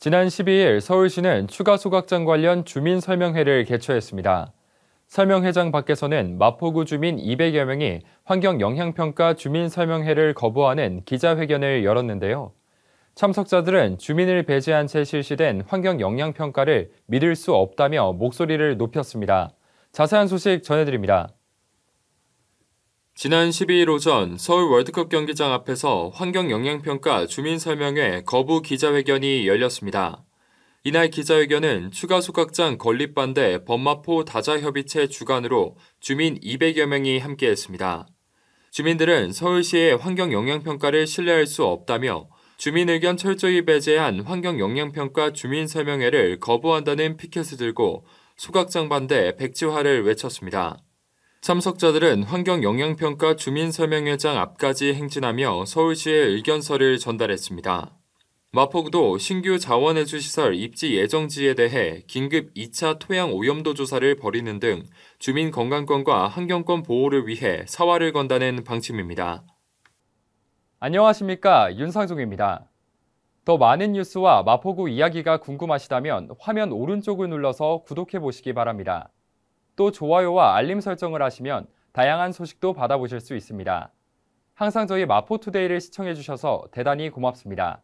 지난 12일 서울시는 추가 소각장 관련 주민 설명회를 개최했습니다. 설명회장 밖에서는 마포구 주민 200여 명이 환경영향평가 주민 설명회를 거부하는 기자회견을 열었는데요. 참석자들은 주민을 배제한 채 실시된 환경영향평가를 믿을 수 없다며 목소리를 높였습니다. 자세한 소식 전해드립니다. 지난 12일 오전 서울 월드컵 경기장 앞에서 환경영향평가 주민설명회 거부 기자회견이 열렸습니다. 이날 기자회견은 추가 소각장 건립 반대 범마포 다자협의체 주관으로 주민 200여 명이 함께했습니다. 주민들은 서울시의 환경영향평가를 신뢰할 수 없다며 주민 의견 철저히 배제한 환경영향평가 주민설명회를 거부한다는 피켓을 들고 소각장 반대 백지화를 외쳤습니다. 참석자들은 환경영향평가 주민설명회장 앞까지 행진하며 서울시의 의견서를 전달했습니다. 마포구도 신규 자원해수 시설 입지 예정지에 대해 긴급 2차 토양 오염도 조사를 벌이는 등 주민 건강권과 환경권 보호를 위해 사활을 건다는 방침입니다. 안녕하십니까 윤상종입니다. 더 많은 뉴스와 마포구 이야기가 궁금하시다면 화면 오른쪽을 눌러서 구독해 보시기 바랍니다. 또 좋아요와 알림 설정을 하시면 다양한 소식도 받아보실 수 있습니다. 항상 저희 마포투데이를 시청해주셔서 대단히 고맙습니다.